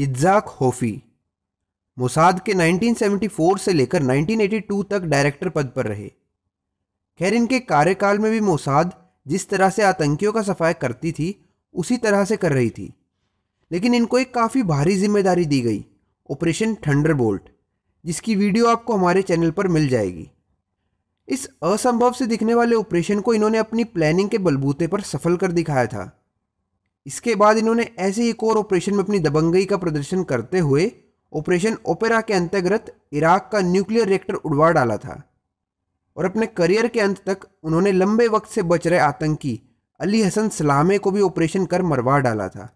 इज्जाक होफी Mossad के 1974 से लेकर 1982 तक डायरेक्टर पद पर रहे खैर इनके कार्यकाल में भी मोसाद जिस तरह से आतंकियों का सफाया करती थी उसी तरह से कर रही थी लेकिन इनको एक काफ़ी भारी जिम्मेदारी दी गई ऑपरेशन थंडरबोल्ट जिसकी वीडियो आपको हमारे चैनल पर मिल जाएगी इस असंभव से दिखने वाले ऑपरेशन को इन्होंने अपनी प्लानिंग के बलबूते पर सफल कर दिखाया था इसके बाद इन्होंने ऐसे ही एक और ऑपरेशन में अपनी दबंगई का प्रदर्शन करते हुए ऑपरेशन ओपेरा के अंतर्गत इराक का न्यूक्लियर रिएक्टर उड़वा डाला था और अपने करियर के अंत तक उन्होंने लंबे वक्त से बच रहे आतंकी अली हसन सलामे को भी ऑपरेशन कर मरवा डाला था